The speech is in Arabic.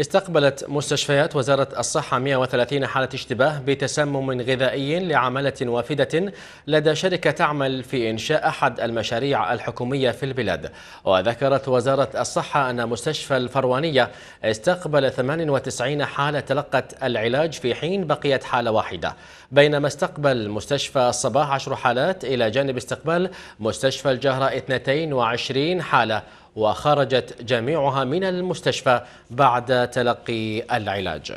استقبلت مستشفيات وزارة الصحة 130 حالة اشتباه بتسمم غذائي لعملة وافدة لدى شركة تعمل في إنشاء أحد المشاريع الحكومية في البلاد وذكرت وزارة الصحة أن مستشفى الفروانية استقبل 98 حالة تلقت العلاج في حين بقيت حالة واحدة بينما استقبل مستشفى الصباح 10 حالات إلى جانب استقبال مستشفى الجهرة 22 حالة وخرجت جميعها من المستشفى بعد تلقي العلاج